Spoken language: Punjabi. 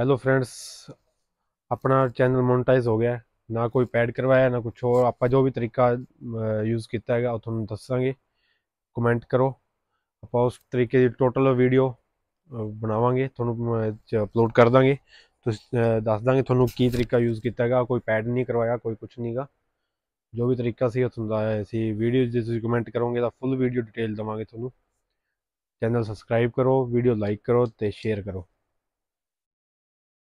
ਹੈਲੋ ਫਰੈਂਡਸ ਆਪਣਾ ਚੈਨਲ ਮੋਨਟਾਈਜ਼ ਹੋ ਗਿਆ ਨਾ ਕੋਈ ਪੈਡ ਕਰਵਾਇਆ ਨਾ ਕੁਝ ਹੋਰ ਆਪਾਂ ਜੋ ਵੀ ਤਰੀਕਾ ਯੂਜ਼ ਕੀਤਾ ਹੈਗਾ ਉਹ ਤੁਹਾਨੂੰ ਦੱਸਾਂਗੇ ਕਮੈਂਟ ਕਰੋ ਆਪਾਂ ਉਸ ਤਰੀਕੇ ਦੀ ਟੋਟਲ ਵੀਡੀਓ ਬਣਾਵਾਂਗੇ ਤੁਹਾਨੂੰ ਅਪਲੋਡ ਕਰ ਦਾਂਗੇ ਤੁਸੀਂ ਦੱਸ ਦਾਂਗੇ ਤੁਹਾਨੂੰ ਕੀ ਤਰੀਕਾ ਯੂਜ਼ ਕੀਤਾ ਹੈਗਾ ਕੋਈ ਪੈਡ ਨਹੀਂ ਕਰਵਾਇਆ ਕੋਈ ਕੁਝ ਨਹੀਂਗਾ ਜੋ ਵੀ ਤਰੀਕਾ ਸੀ ਉਹ ਤੁਹਾਨੂੰ ਆਇਆ ਸੀ ਵੀਡੀਓ ਜੇ ਤੁਸੀਂ ਕਮੈਂਟ ਕਰੋਗੇ ਤਾਂ ਫੁੱਲ ਵੀਡੀਓ ਡਿਟੇਲ ਦਵਾਂਗੇ ਤੁਹਾਨੂੰ ਚੈਨਲ ਸਬਸਕ੍ਰਾਈਬ ਕਰੋ ਵੀਡੀਓ ਲਾਈਕ ਕਰੋ ਤੇ ਸ਼ੇਅਰ ਕਰੋ